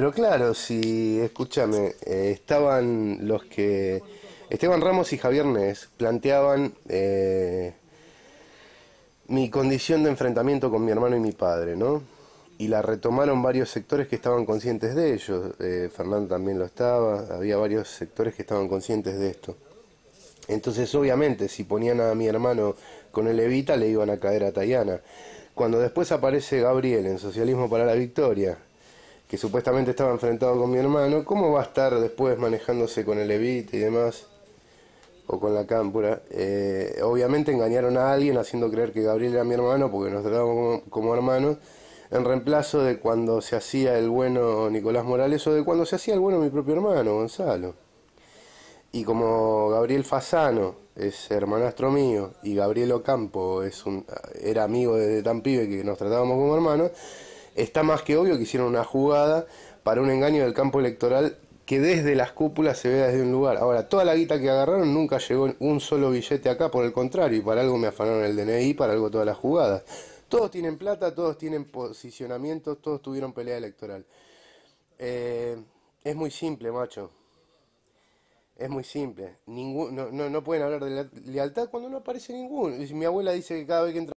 Pero claro, si, escúchame, eh, estaban los que... Esteban Ramos y Javier Nes planteaban eh, mi condición de enfrentamiento con mi hermano y mi padre, ¿no? Y la retomaron varios sectores que estaban conscientes de ello. Eh, Fernando también lo estaba, había varios sectores que estaban conscientes de esto. Entonces, obviamente, si ponían a mi hermano con el Evita, le iban a caer a Tayana. Cuando después aparece Gabriel en Socialismo para la Victoria, que supuestamente estaba enfrentado con mi hermano, ¿cómo va a estar después manejándose con el Evite y demás? O con la cámpora. Eh, obviamente engañaron a alguien haciendo creer que Gabriel era mi hermano porque nos tratábamos como, hermanos, en reemplazo de cuando se hacía el bueno Nicolás Morales o de cuando se hacía el bueno mi propio hermano, Gonzalo. Y como Gabriel Fasano es hermanastro mío y Gabriel Ocampo es un, era amigo de tan pibe que nos tratábamos como hermanos, está más que obvio que hicieron una jugada para un engaño del campo electoral que desde las cúpulas se ve desde un lugar. Ahora, toda la guita que agarraron nunca llegó un solo billete acá, por el contrario, y para algo me afanaron el DNI, para algo todas las jugadas. Todos tienen plata, todos tienen posicionamientos, todos tuvieron pelea electoral. Eh, es muy simple, macho. Es muy simple. no, pueden hablar de lealtad cuando no aparece ninguno. Mi abuela dice que cada vez que entra...